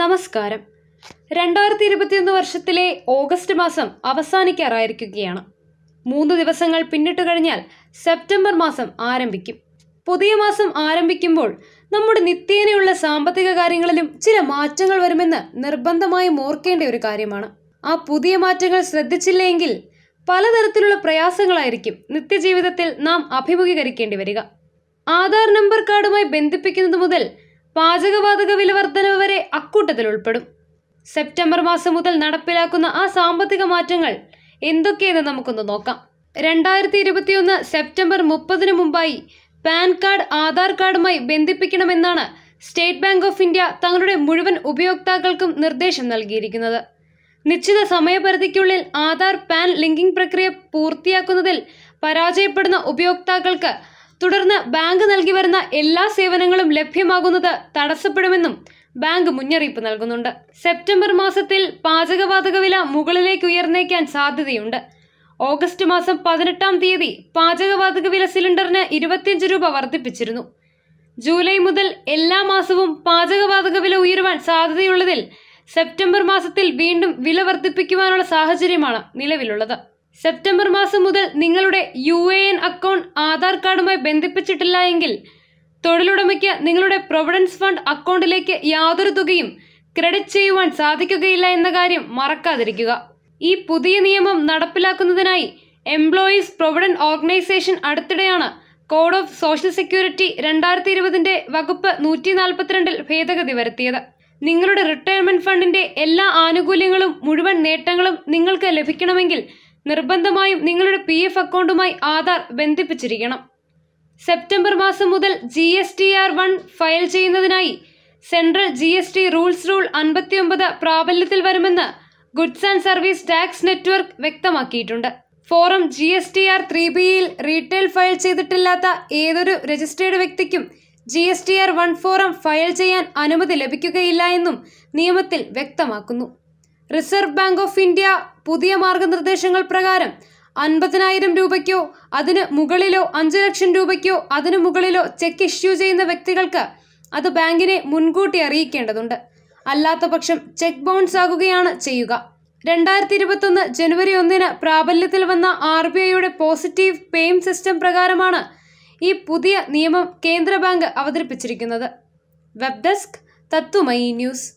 നമസ്കാരം രണ്ടായിരത്തി ഇരുപത്തിയൊന്ന് വർഷത്തിലെ ഓഗസ്റ്റ് മാസം അവസാനിക്കാറായിരിക്കുകയാണ് മൂന്ന് ദിവസങ്ങൾ പിന്നിട്ട് കഴിഞ്ഞാൽ സെപ്റ്റംബർ മാസം ആരംഭിക്കും പുതിയ മാസം ആരംഭിക്കുമ്പോൾ നമ്മുടെ നിത്യേനയുള്ള സാമ്പത്തിക കാര്യങ്ങളിലും ചില മാറ്റങ്ങൾ വരുമെന്ന് നിർബന്ധമായും ഓർക്കേണ്ട ഒരു കാര്യമാണ് ആ പുതിയ മാറ്റങ്ങൾ ശ്രദ്ധിച്ചില്ലെങ്കിൽ പലതരത്തിലുള്ള പ്രയാസങ്ങളായിരിക്കും നിത്യജീവിതത്തിൽ നാം അഭിമുഖീകരിക്കേണ്ടി വരിക ആധാർ നമ്പർ കാർഡുമായി ബന്ധിപ്പിക്കുന്നത് മുതൽ പാചകവാതക വില വർധനവ് വരെ അക്കൂട്ടത്തിൽ ഉൾപ്പെടും സെപ്റ്റംബർ മാസം മുതൽ നടപ്പിലാക്കുന്ന ആ സാമ്പത്തിക മാറ്റങ്ങൾ എന്തൊക്കെയെന്ന് നമുക്കൊന്ന് നോക്കാം രണ്ടായിരത്തി ഇരുപത്തിയൊന്ന് സെപ്റ്റംബർ മുപ്പതിനു മുമ്പായി പാൻ കാർഡ് ആധാർ കാർഡുമായി ബന്ധിപ്പിക്കണമെന്നാണ് സ്റ്റേറ്റ് ബാങ്ക് ഓഫ് ഇന്ത്യ തങ്ങളുടെ മുഴുവൻ ഉപയോക്താക്കൾക്കും നിർദ്ദേശം നൽകിയിരിക്കുന്നത് നിശ്ചിത സമയപരിധിക്കുള്ളിൽ ആധാർ പാൻ ലിങ്കിംഗ് പ്രക്രിയ പൂർത്തിയാക്കുന്നതിൽ പരാജയപ്പെടുന്ന ഉപയോക്താക്കൾക്ക് തുടർന്ന് ബാങ്ക് നൽകി വരുന്ന എല്ലാ സേവനങ്ങളും ലഭ്യമാകുന്നത് തടസ്സപ്പെടുമെന്നും ബാങ്ക് മുന്നറിയിപ്പ് നൽകുന്നുണ്ട് സെപ്റ്റംബർ മാസത്തിൽ പാചകവാതക വില മുകളിലേക്ക് ഉയർന്നേക്കാൻ സാധ്യതയുണ്ട് ഓഗസ്റ്റ് മാസം പതിനെട്ടാം തീയതി പാചകവാതക വില സിലിണ്ടറിന് ഇരുപത്തിയഞ്ച് രൂപ വർദ്ധിപ്പിച്ചിരുന്നു ജൂലൈ മുതൽ എല്ലാ മാസവും പാചകവാതക വില ഉയരുവാൻ സാധ്യതയുള്ളതിൽ സെപ്റ്റംബർ മാസത്തിൽ വീണ്ടും വില വർദ്ധിപ്പിക്കുവാനുള്ള സാഹചര്യമാണ് നിലവിലുള്ളത് സെപ്റ്റംബർ മാസം മുതൽ നിങ്ങളുടെ U A N account Aadhaar കാർഡുമായി ബന്ധിപ്പിച്ചിട്ടില്ല എങ്കിൽ തൊഴിലുടമയ്ക്ക് നിങ്ങളുടെ പ്രൊവിഡൻസ് ഫണ്ട് അക്കൗണ്ടിലേക്ക് യാതൊരു തുകയും ക്രെഡിറ്റ് ചെയ്യുവാൻ സാധിക്കുകയില്ല എന്ന കാര്യം മറക്കാതിരിക്കുക ഈ പുതിയ നിയമം നടപ്പിലാക്കുന്നതിനായി എംപ്ലോയീസ് പ്രൊവിഡന്റ് ഓർഗനൈസേഷൻ അടുത്തിടെയാണ് കോഡ് ഓഫ് സോഷ്യൽ സെക്യൂരിറ്റി രണ്ടായിരത്തി ഇരുപതിൻ്റെ വകുപ്പ് നൂറ്റി നാൽപ്പത്തിരണ്ടിൽ ഭേദഗതി വരുത്തിയത് നിങ്ങളുടെ റിട്ടയർമെന്റ് ഫണ്ടിന്റെ എല്ലാ ആനുകൂല്യങ്ങളും മുഴുവൻ നേട്ടങ്ങളും നിങ്ങൾക്ക് ലഭിക്കണമെങ്കിൽ നിർബന്ധമായും നിങ്ങളുടെ പി എഫ് അക്കൗണ്ടുമായി ആധാർ ബന്ധിപ്പിച്ചിരിക്കണം സെപ്റ്റംബർ മാസം മുതൽ G S T R one file ചെയ്യുന്നതിനായി central G S T rules rule അൻപത്തിയൊമ്പത് പ്രാബല്യത്തിൽ വരുമെന്ന് goods and service tax network വ്യക്തമാക്കിയിട്ടുണ്ട് form G S T R three ബിയിൽ റീറ്റെയിൽ ഫയൽ ചെയ്തിട്ടില്ലാത്ത ഏതൊരു രജിസ്റ്റേർഡ് വ്യക്തിക്കും G S T R one form file ചെയ്യാൻ അനുമതി ലഭിക്കുകയില്ല എന്നും നിയമത്തിൽ വ്യക്തമാക്കുന്നു റിസർവ് ബാങ്ക് ഓഫ് ഇന്ത്യ പുതിയ മാർഗനിർദ്ദേശങ്ങൾ പ്രകാരം അൻപതിനായിരം രൂപയ്ക്കോ അതിന് മുകളിലോ അഞ്ചു ലക്ഷം രൂപയ്ക്കോ അതിനു മുകളിലോ ചെക്ക് ഇഷ്യൂ ചെയ്യുന്ന വ്യക്തികൾക്ക് അത് ബാങ്കിനെ മുൻകൂട്ടി അറിയിക്കേണ്ടതുണ്ട് അല്ലാത്തപക്ഷം ചെക്ക് ബൗൺസ് ആകുകയാണ് ചെയ്യുക രണ്ടായിരത്തി ഇരുപത്തൊന്ന് ജനുവരി ഒന്നിന് പ്രാബല്യത്തിൽ വന്ന ആർ ബി ഐയുടെ പോസിറ്റീവ് പെയിം സിസ്റ്റം പ്രകാരമാണ് ഈ പുതിയ നിയമം കേന്ദ്ര ബാങ്ക് അവതരിപ്പിച്ചിരിക്കുന്നത് വെബ് ഡെസ്ക് തത്വമയി ന്യൂസ്